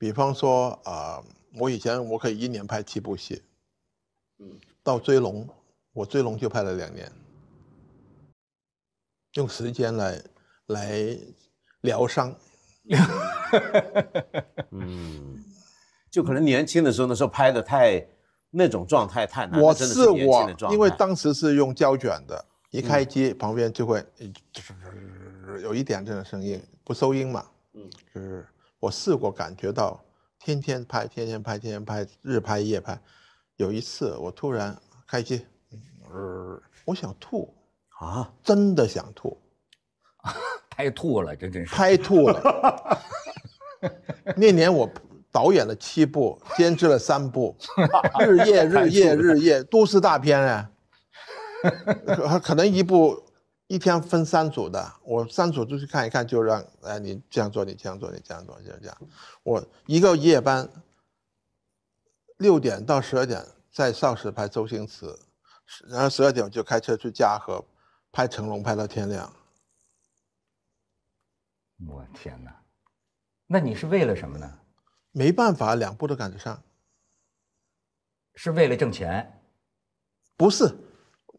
比方说啊，我以前我可以一年拍七部戏，嗯，到追龙，我追龙就拍了两年，用时间来来疗伤，嗯，就可能年轻的时候那时候拍的太那种状态太难，我是我，因为当时是用胶卷的，一开机旁边就会，有一点这种声音，不收音嘛，嗯，就是。我试过感觉到，天天拍，天天拍，天天拍，日拍夜拍。有一次我突然开机，呃，我想吐，啊，真的想吐，拍 吐了，这真是拍吐了。那年我导演了七部，监制了三部，日夜日夜日夜，都市大片啊，可能一部。一天分三组的，我三组都去看一看，就让哎你这样做，你这样做，你这样做，就这样。我一个夜班，六点到十二点在邵氏拍周星驰，然后十二点我就开车去嘉禾拍成龙，拍到天亮。我天哪！那你是为了什么呢？没办法，两部都赶得上。是为了挣钱？不是。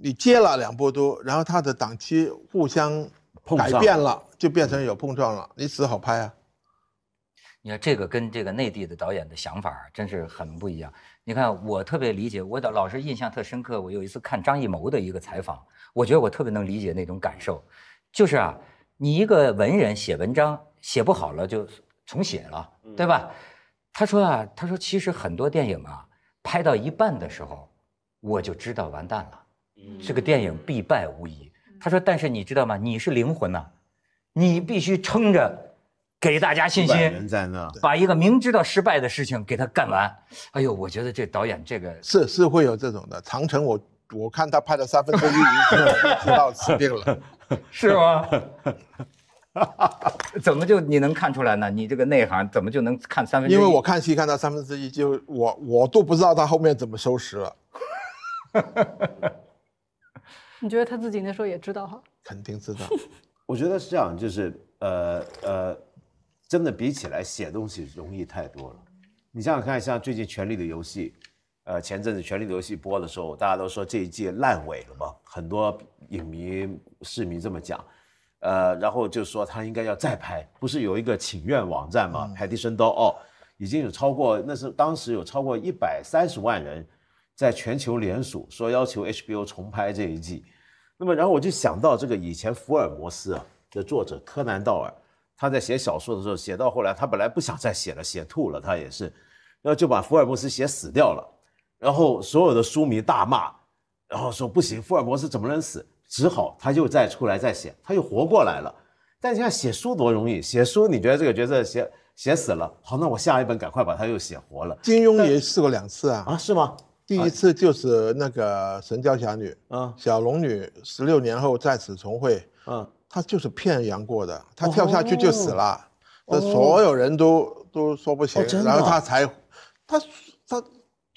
你接了两部多，然后他的档期互相改变了，就变成有碰撞了。你只好拍啊。你看这个跟这个内地的导演的想法真是很不一样。你看我特别理解，我导老师印象特深刻。我有一次看张艺谋的一个采访，我觉得我特别能理解那种感受，就是啊，你一个文人写文章写不好了就重写了，对吧？他说啊，他说其实很多电影啊，拍到一半的时候我就知道完蛋了。这个电影必败无疑。他说：“但是你知道吗？你是灵魂呐，你必须撑着，给大家信心。把一个明知道失败的事情给他干完。哎呦，我觉得这导演这个是是会有这种的。长城，我我看他拍了三分之一，知道死定了，是吗？怎么就你能看出来呢？你这个内行怎么就能看三分之一？因为我看戏看到三分之一，就我我都不知道他后面怎么收拾了。”你觉得他自己那时候也知道哈？肯定知道。我觉得是这样，就是呃呃，真的比起来写东西容易太多了。你想想看，像最近《权力的游戏》，呃，前阵子《权力的游戏》播的时候，大家都说这一季烂尾了嘛，很多影迷、市民这么讲。呃，然后就说他应该要再拍，不是有一个请愿网站嘛，n 的生刀哦，已经有超过，那是当时有超过一百三十万人。在全球联署说要求 HBO 重拍这一季，那么然后我就想到这个以前福尔摩斯啊的作者柯南道尔，他在写小说的时候写到后来，他本来不想再写了，写吐了，他也是，然后就把福尔摩斯写死掉了，然后所有的书迷大骂，然后说不行，福尔摩斯怎么能死？只好他又再出来再写，他又活过来了。但你看写书多容易，写书你觉得这个角色写写死了，好，那我下一本赶快把它又写活了。金庸也试过两次啊？啊，是吗？第一次就是那个神雕侠女，嗯，小龙女十六年后再次重会，嗯，她就是骗杨过的，她跳下去就死了，所有人都都说不行，然后她才，她她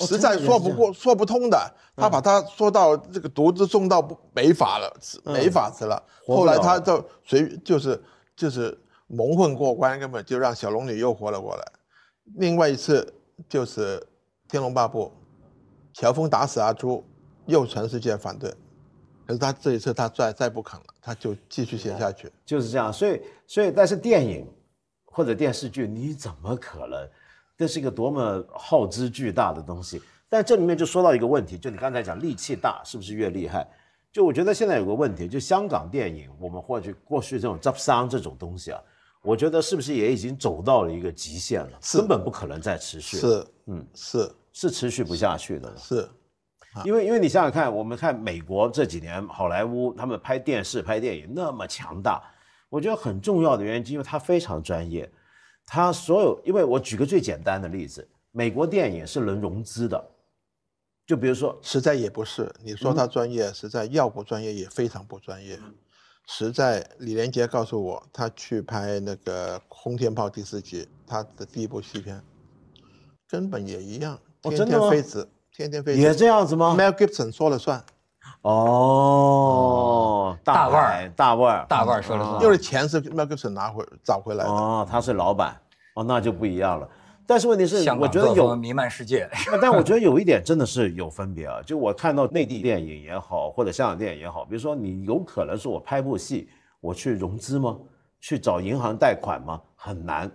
实在说不过说不通的，她把她说到这个毒子送到没法了，没法子了，后来她就随就是就是蒙混过关，根本就让小龙女又活了过来。另外一次就是《天龙八部》。乔峰打死阿朱，又全世界反对。可是他这一次他再再不肯了，他就继续写下去。就是这样，所以所以但是电影或者电视剧，你怎么可能？这是一个多么耗资巨大的东西。但这里面就说到一个问题，就你刚才讲力气大是不是越厉害？就我觉得现在有个问题，就香港电影，我们获取过去这种招商这种东西啊，我觉得是不是也已经走到了一个极限了？根本不可能再持续。是，嗯，是。是持续不下去的，是，因为因为你想想看，我们看美国这几年好莱坞他们拍电视、拍电影那么强大，我觉得很重要的原因是因为他非常专业，他所有因为我举个最简单的例子，美国电影是能融资的，就比如说，实在也不是，你说他专业，实在要不专业也非常不专业，实在李连杰告诉我，他去拍那个《轰天炮》第四集，他的第一部戏片，根本也一样。天天飞子，天天飞子也这样子吗？Mel Gibson 说了算，哦，大腕儿，大腕儿，大腕儿说了算，就是钱是 Mel Gibson 拿回找回来的，哦，他是老板，哦，那就不一样了。但是问题是，我觉得有弥漫世界，但我觉得有一点真的是有分别啊，就我看到内地电影也好，或者香港电影也好，比如说你有可能是我拍部戏，我去融资吗？去找银行贷款吗？很难。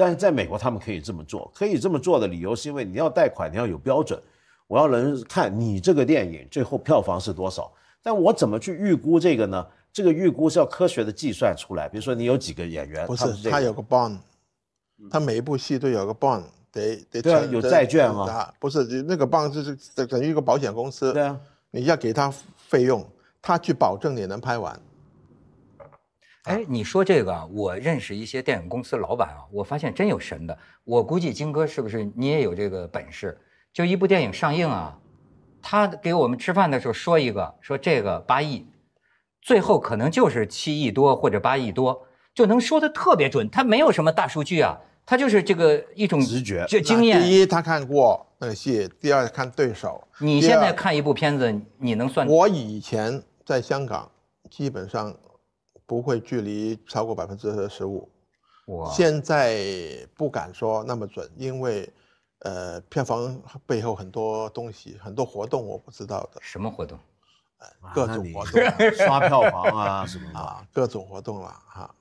但是在美国，他们可以这么做，可以这么做的理由是因为你要贷款，你要有标准，我要能看你这个电影最后票房是多少，但我怎么去预估这个呢？这个预估是要科学的计算出来。比如说你有几个演员，不是他有个 bond，他每一部戏都有个 bond，得得对啊，有债券啊，不是那个 bond 就是等于一个保险公司，对啊，你要给他费用，他去保证你能拍完。哎，你说这个啊，我认识一些电影公司老板啊，我发现真有神的。我估计金哥是不是你也有这个本事？就一部电影上映啊，他给我们吃饭的时候说一个，说这个八亿，最后可能就是七亿多或者八亿多，就能说的特别准。他没有什么大数据啊，他就是这个一种直觉、经验。第一，他看过那个戏；第二，看对手。你现在看一部片子，你能算？我以前在香港基本上。不会距离超过百分之十五。现在不敢说那么准，因为，呃，票房背后很多东西，很多活动我不知道的。什么活动？各种活 动，刷票房啊什么的。啊，各种活动了哈。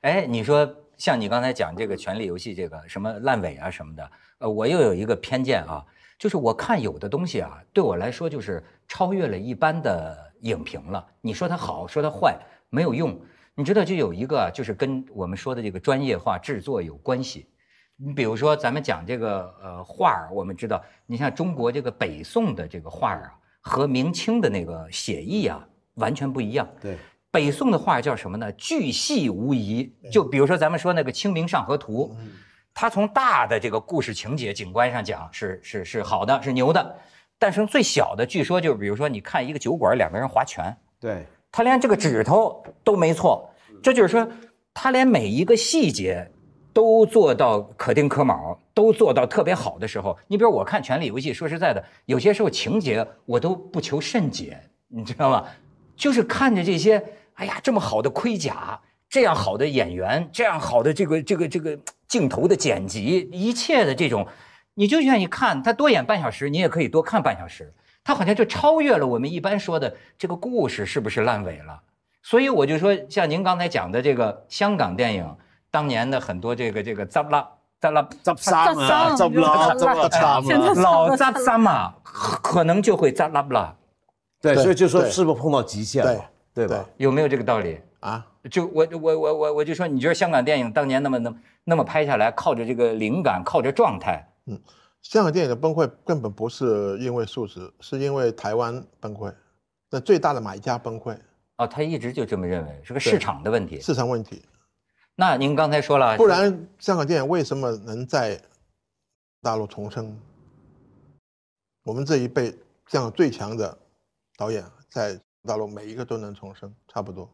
哎，你说像你刚才讲这个《权力游戏》这个什么烂尾啊什么的，呃，我又有一个偏见啊，就是我看有的东西啊，对我来说就是超越了一般的影评了。你说它好，说它坏。没有用，你知道，就有一个就是跟我们说的这个专业化制作有关系。你比如说，咱们讲这个呃画儿，我们知道，你像中国这个北宋的这个画儿啊，和明清的那个写意啊完全不一样。对，北宋的画叫什么呢？巨细无遗。就比如说咱们说那个《清明上河图》，它从大的这个故事情节、景观上讲是是是好的，是牛的。但是从最小的，据说就是比如说你看一个酒馆，两个人划拳。对。他连这个指头都没错，这就是说，他连每一个细节都做到可丁可卯，都做到特别好的时候。你比如我看《权力游戏》，说实在的，有些时候情节我都不求甚解，你知道吗？就是看着这些，哎呀，这么好的盔甲，这样好的演员，这样好的这个这个这个镜头的剪辑，一切的这种，你就愿意看他多演半小时，你也可以多看半小时。它好像就超越了我们一般说的这个故事是不是烂尾了？所以我就说，像您刚才讲的这个香港电影当年的很多这个这个扎拉扎拉扎沙嘛扎拉扎沙嘛老扎扎嘛，可能就会扎拉布拉。对，所以就说是不是碰到极限了？对吧？有没有这个道理啊？就我我我我我就说，你觉得香港电影当年那么那么那么拍下来，靠着这个灵感，靠着状态，嗯。香港电影的崩溃根本不是因为数值，是因为台湾崩溃，那最大的买家崩溃。哦，他一直就这么认为，是个市场的问题。市场问题。那您刚才说了，不然香港电影为什么能在大陆重生？我们这一辈香港最强的导演在大陆每一个都能重生，差不多。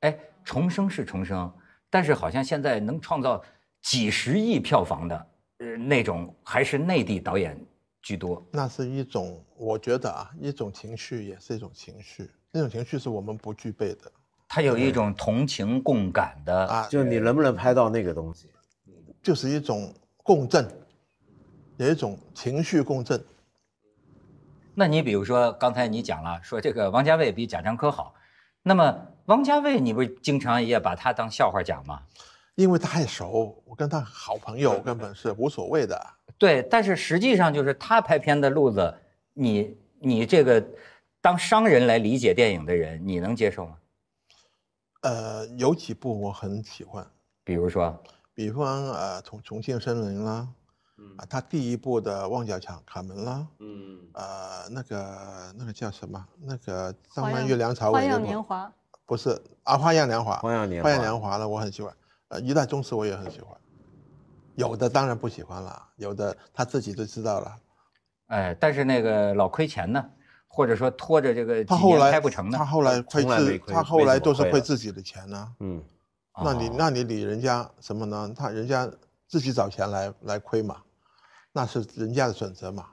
哎，重生是重生，但是好像现在能创造几十亿票房的。呃，那种还是内地导演居多。那是一种，我觉得啊，一种情绪，也是一种情绪。那种情绪是我们不具备的。他有一种同情共感的，就你能不能拍到那个东西，就是一种共振，有一种情绪共振。那你比如说刚才你讲了，说这个王家卫比贾樟柯好，那么王家卫，你不是经常也把他当笑话讲吗？因为太熟，我跟他好朋友根本是无所谓的。对，但是实际上就是他拍片的路子，你你这个当商人来理解电影的人，你能接受吗？呃，有几部我很喜欢，比如说，比方呃，重重庆森林啦，啊，他第一部的《望角墙卡门》啦，嗯，呃，那个那个叫什么？那个《浪漫月亮朝我花样年华。不是《啊花样年华》《花样年花样年华》呢，我很喜欢。呃，一代宗师我也很喜欢，有的当然不喜欢了，有的他自己就知道了，哎，但是那个老亏钱呢，或者说拖着这个他后来拍不成呢？他后来亏自他后来都是亏自己的钱呢，嗯，那你那你理人家什么呢？他人家自己找钱来来亏嘛，那是人家的选择嘛，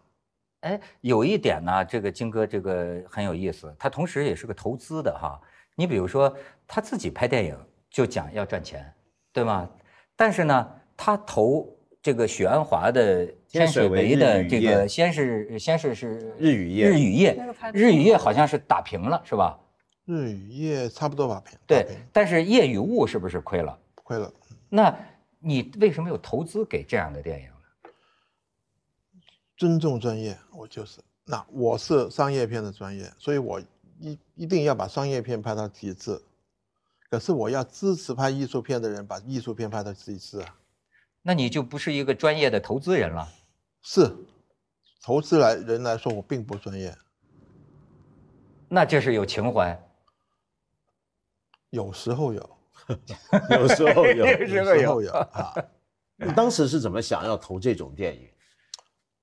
哎，有一点呢，这个金哥这个很有意思，他同时也是个投资的哈，你比如说他自己拍电影就讲要赚钱。对吗？但是呢，他投这个许鞍华的、天水围的这个，先是先是是日语夜日语夜日语夜，好像是打平了，是吧？日语夜差不多吧，平。对，但是夜与雾是不是亏了？亏了。那，你为什么又投资给这样的电影呢？尊重专业，我就是。那我是商业片的专业，所以我一一定要把商业片拍到极致。可是我要支持拍艺术片的人，把艺术片拍到自己是啊！那你就不是一个专业的投资人了。是，投资来人来说，我并不专业。那这是有情怀。有时候有，有时候有，有时候有 啊。当时是怎么想要投这种电影？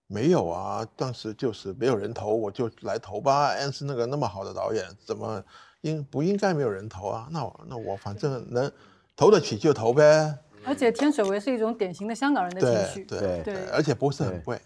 没有啊，当时就是没有人投，我就来投吧。安斯那个那么好的导演，怎么？应不应该没有人投啊？那我那我反正能投得起就投呗。而且天水围是一种典型的香港人的情绪，对对对，而且不是很贵，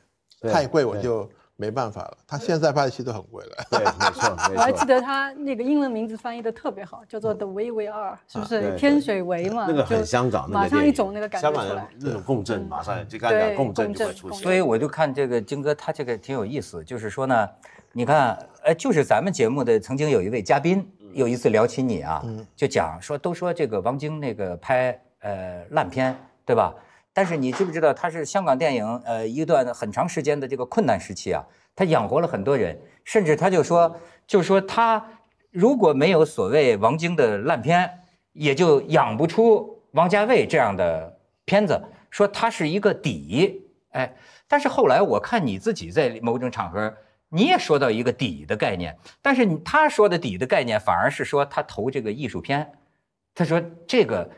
太贵我就没办法了。他现在拍的戏都很贵了，对，没 错。我还记得他那个英文名字翻译的特别好，叫做 The Way We a R，e 是不是天水围嘛？那个很香港，那个马上一种那个感觉出来，那种共振马上就按照共振就会出现。所以我就看这个金哥，他这个挺有意思，就是说呢，你看，哎，就是咱们节目的曾经有一位嘉宾。有一次聊起你啊，就讲说都说这个王晶那个拍呃烂片对吧？但是你知不知道他是香港电影呃一段很长时间的这个困难时期啊，他养活了很多人，甚至他就说就说他如果没有所谓王晶的烂片，也就养不出王家卫这样的片子，说他是一个底哎。但是后来我看你自己在某种场合。你也说到一个底的概念，但是他说的底的概念反而是说他投这个艺术片，他说这个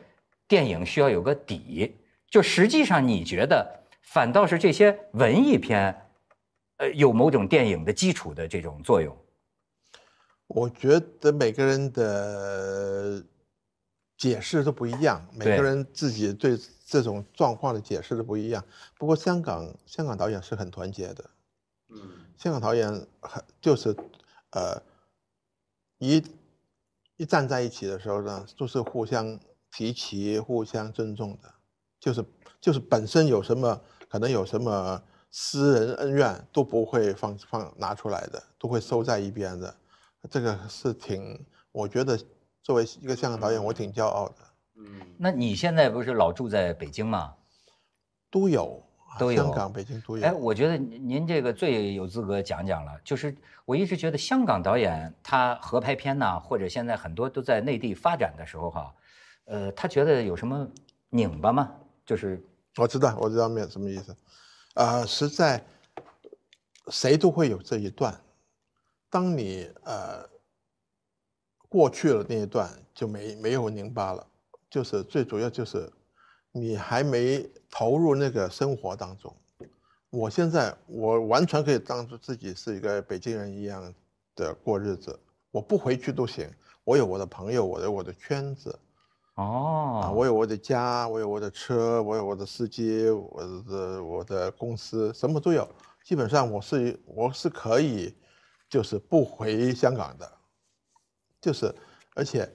电影需要有个底，就实际上你觉得反倒是这些文艺片，呃，有某种电影的基础的这种作用。我觉得每个人的解释都不一样，每个人自己对这种状况的解释都不一样。不过香港香港导演是很团结的。香港导演很就是，呃，一一站在一起的时候呢，就是互相提携、互相尊重的，就是就是本身有什么可能有什么私人恩怨都不会放放拿出来的，都会收在一边的，这个是挺我觉得作为一个香港导演，我挺骄傲的。嗯，那你现在不是老住在北京吗？都有。都有，香港、北京都有。哎，我觉得您这个最有资格讲讲了。就是我一直觉得香港导演他合拍片呢，或者现在很多都在内地发展的时候哈，呃，他觉得有什么拧巴吗？就是我知道，我知道面什么意思啊？实在，谁都会有这一段。当你呃过去了那一段，就没没有拧巴了。就是最主要就是你还没。投入那个生活当中，我现在我完全可以当做自己是一个北京人一样的过日子，我不回去都行。我有我的朋友，我有我的圈子，哦，我有我的家，我有我的车，我有我的司机，我的我的公司什么都有。基本上我是我是可以，就是不回香港的，就是而且，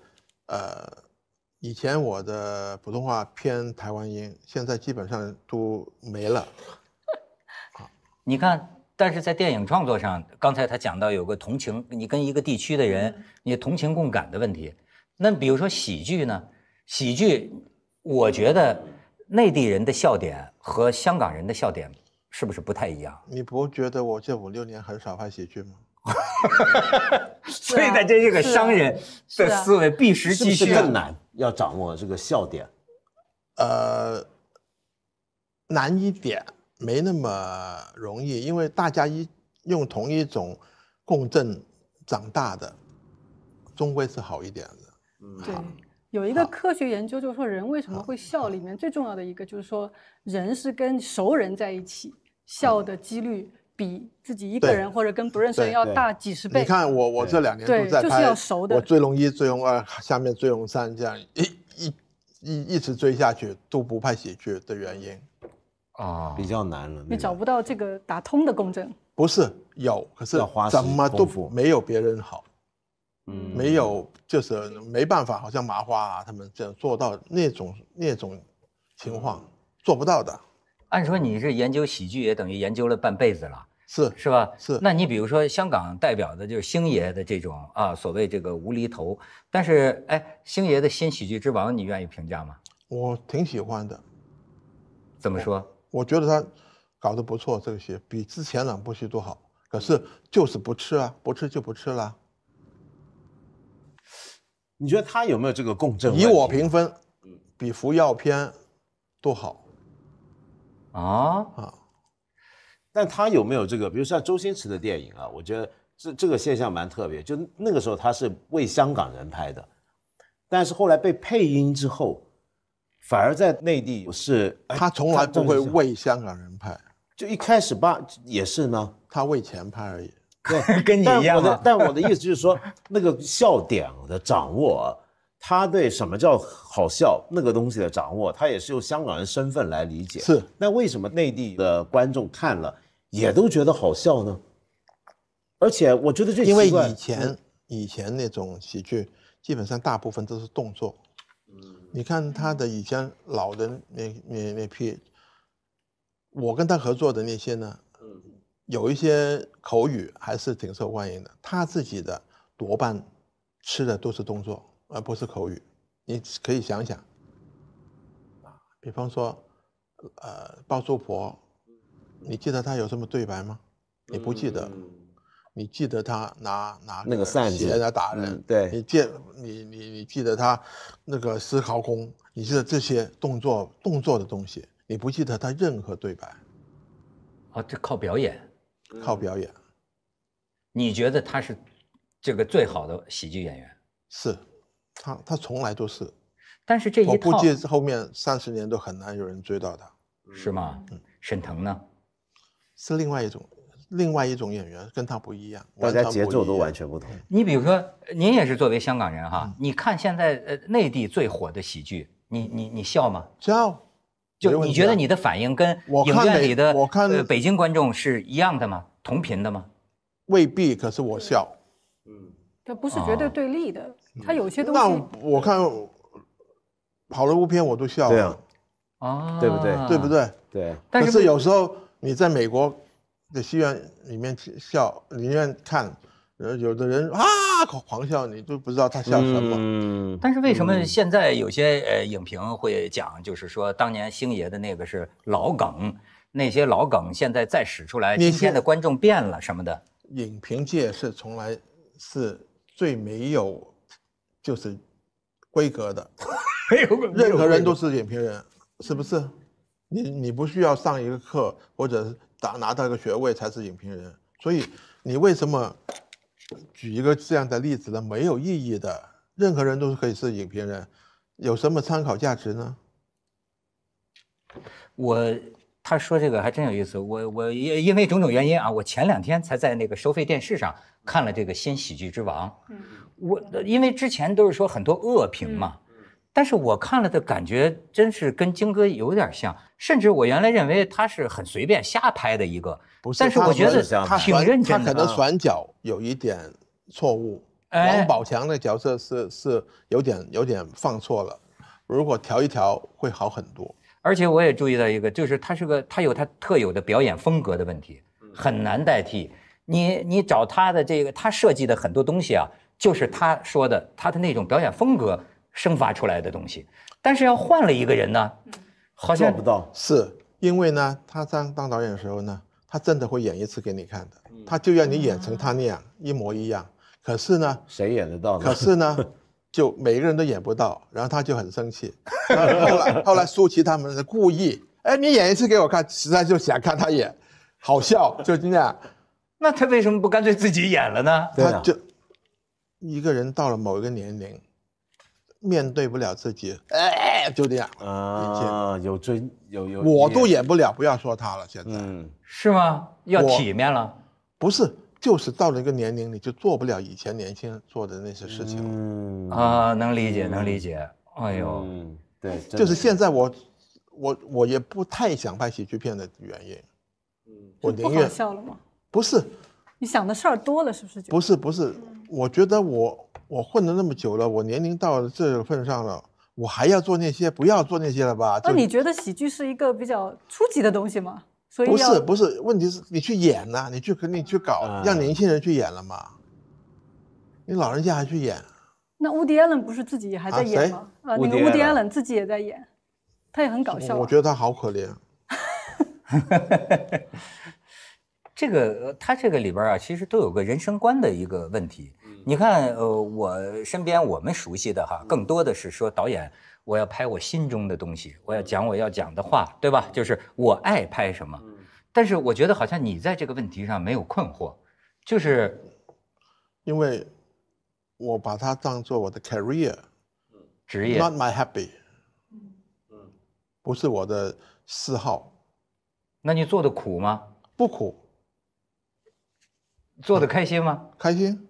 呃。以前我的普通话偏台湾音，现在基本上都没了。你看，但是在电影创作上，刚才他讲到有个同情，你跟一个地区的人，你同情共感的问题。那比如说喜剧呢？喜剧，我觉得内地人的笑点和香港人的笑点是不是不太一样？你不觉得我这五六年很少拍喜剧吗？所以，在这是个商人的思维，避实击虚更难，要掌握这个笑点，呃，难一点，没那么容易，因为大家一用同一种共振长大的，终归是好一点的。嗯，对，有一个科学研究，就是说人为什么会笑，里面最重要的一个就是说，人是跟熟人在一起笑的几率。比自己一个人或者跟不认识人要大几十倍。你看我，我这两年都在拍，我追龙一，追龙二，下面追龙三，这样一、一、一一直追下去都不拍喜剧的原因啊，比较难了。你找不到这个打通的共振。不是有，可是怎么都没有别人好，嗯，没有就是没办法，好像麻花啊，他们这样做到那种那种情况做不到的。按说你是研究喜剧，也等于研究了半辈子了，是是吧？是。那你比如说香港代表的就是星爷的这种啊，所谓这个无厘头。但是哎，星爷的新喜剧之王，你愿意评价吗？我挺喜欢的。怎么说？我觉得他搞得不错，这个戏比之前两部戏都好。可是就是不吃啊，不吃就不吃了。你觉得他有没有这个共振？以我评分，比服药片都好。啊，但他有没有这个？比如像周星驰的电影啊，我觉得这这个现象蛮特别。就那个时候他是为香港人拍的，但是后来被配音之后，反而在内地是……他从来不会为香港人拍，就一开始吧，也是呢，他为钱拍而已，对，跟你一样的。但我的意思就是说，那个笑点的掌握。他对什么叫好笑那个东西的掌握，他也是用香港人身份来理解。是，那为什么内地的观众看了也都觉得好笑呢？而且我觉得这是因为以前以前那种喜剧基本上大部分都是动作。嗯，你看他的以前老的那那那批，我跟他合作的那些呢，有一些口语还是挺受欢迎的。他自己的多半吃的都是动作。而不是口语，你可以想想，啊，比方说，呃，包租婆，你记得她有什么对白吗？你不记得，你记得她拿拿鞋来打人，对，你记，你你你记得她那个丝考功，你记得这些动作动作的东西，你不记得她任何对白，啊，这靠表演，靠表演，你觉得他是这个最好的喜剧演员？是。他他从来都是，但是这一套，我估计后面三十年都很难有人追到他，是吗？嗯，沈腾呢，是另外一种，另外一种演员，跟他不一样，大家节奏都完全不同。你比如说，您也是作为香港人哈，你看现在呃内地最火的喜剧，你你你笑吗？笑，就你觉得你的反应跟影院里的我看北京观众是一样的吗？同频的吗？未必，可是我笑，嗯，它不是绝对对立的。他有些东西，那我看跑了套片我都笑，对啊，对不对？对不对？对。但是有时候你在美国的戏院里面笑，宁愿看，呃，有的人啊狂笑，你都不知道他笑什么。嗯。但是为什么现在有些呃影评会讲，就是说当年星爷的那个是老梗，那些老梗现在再使出来，今天的观众变了什么的？影评界是从来是最没有。就是规格的，任何人都是影评人，是不是？你你不需要上一个课或者拿拿到一个学位才是影评人，所以你为什么举一个这样的例子呢？没有意义的，任何人都是可以是影评人，有什么参考价值呢？我。他说这个还真有意思，我我也因为种种原因啊，我前两天才在那个收费电视上看了这个新喜剧之王。嗯，我因为之前都是说很多恶评嘛，但是我看了的感觉真是跟京哥有点像，甚至我原来认为他是很随便瞎拍的一个，不是？但是我觉得他挺认真，的。他可能转角有一点错误。哎，王宝强的角色是是有点有点放错了，如果调一调会好很多。而且我也注意到一个，就是他是个，他有他特有的表演风格的问题，很难代替。你你找他的这个，他设计的很多东西啊，就是他说的他的那种表演风格生发出来的东西。但是要换了一个人呢，好像做不到。是，因为呢，他当当导演的时候呢，他真的会演一次给你看的，他就要你演成他那样一模一样。可是呢，谁演得到呢？可是呢。就每个人都演不到，然后他就很生气。后来后来，舒淇他们是故意，哎，你演一次给我看，实在就想看他演，好笑，就这样。那他为什么不干脆自己演了呢？他就一个人到了某一个年龄，面对不了自己，哎，就这样。啊，有尊有有，我都演不了，不要说他了。现在，嗯，是吗？要体面了？不是。就是到了一个年龄，你就做不了以前年轻做的那些事情了。嗯啊，能理解，能理解。哎呦，对，就是现在我，我我也不太想拍喜剧片的原因。嗯，不好笑了吗？不是，你想的事儿多了是不是？不是不是，我觉得我我混了那么久了，我年龄到了这个份上了，我还要做那些？不要做那些了吧？那你觉得喜剧是一个比较初级的东西吗？不是不是，问题是你去演呢，你去，肯定去搞，让年轻人去演了嘛？你老人家还去演？那乌迪安伦不是自己还在演吗？啊，那个乌迪安伦自己也在演，他也很搞笑。我觉得他好可怜。这个他这个里边啊，其实都有个人生观的一个问题。你看，呃，我身边我们熟悉的哈，更多的是说导演。我要拍我心中的东西，我要讲我要讲的话，对吧？就是我爱拍什么。但是我觉得好像你在这个问题上没有困惑，就是，因为，我把它当做我的 career，职业，not my h a p p y 不是我的嗜好。那你做的苦吗？不苦。做的开心吗？开心。